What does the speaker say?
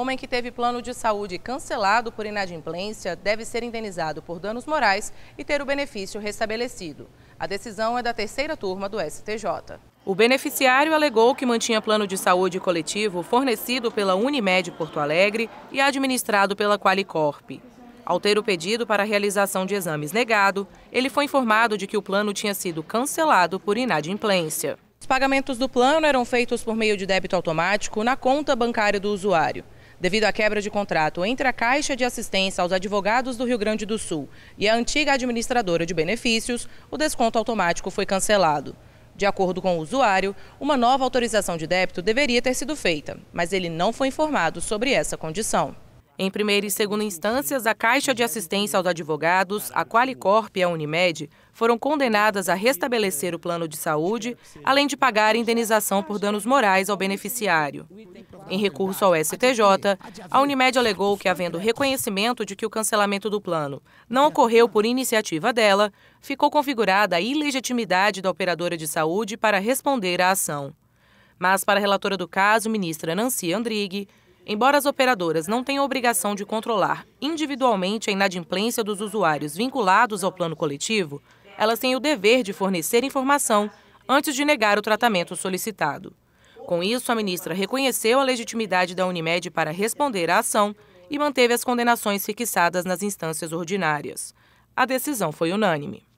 Homem que teve plano de saúde cancelado por inadimplência deve ser indenizado por danos morais e ter o benefício restabelecido. A decisão é da terceira turma do STJ. O beneficiário alegou que mantinha plano de saúde coletivo fornecido pela Unimed Porto Alegre e administrado pela Qualicorp. Ao ter o pedido para realização de exames negado, ele foi informado de que o plano tinha sido cancelado por inadimplência. Os pagamentos do plano eram feitos por meio de débito automático na conta bancária do usuário devido à quebra de contrato entre a Caixa de Assistência aos Advogados do Rio Grande do Sul e a antiga administradora de benefícios, o desconto automático foi cancelado. De acordo com o usuário, uma nova autorização de débito deveria ter sido feita, mas ele não foi informado sobre essa condição. Em primeira e segunda instâncias, a Caixa de Assistência aos Advogados, a Qualicorp e a Unimed foram condenadas a restabelecer o plano de saúde, além de pagar indenização por danos morais ao beneficiário. Em recurso ao STJ, a Unimed alegou que, havendo reconhecimento de que o cancelamento do plano não ocorreu por iniciativa dela, ficou configurada a ilegitimidade da operadora de saúde para responder à ação. Mas, para a relatora do caso, ministra Nancy Andrighi, Embora as operadoras não tenham obrigação de controlar individualmente a inadimplência dos usuários vinculados ao plano coletivo, elas têm o dever de fornecer informação antes de negar o tratamento solicitado. Com isso, a ministra reconheceu a legitimidade da Unimed para responder à ação e manteve as condenações fixadas nas instâncias ordinárias. A decisão foi unânime.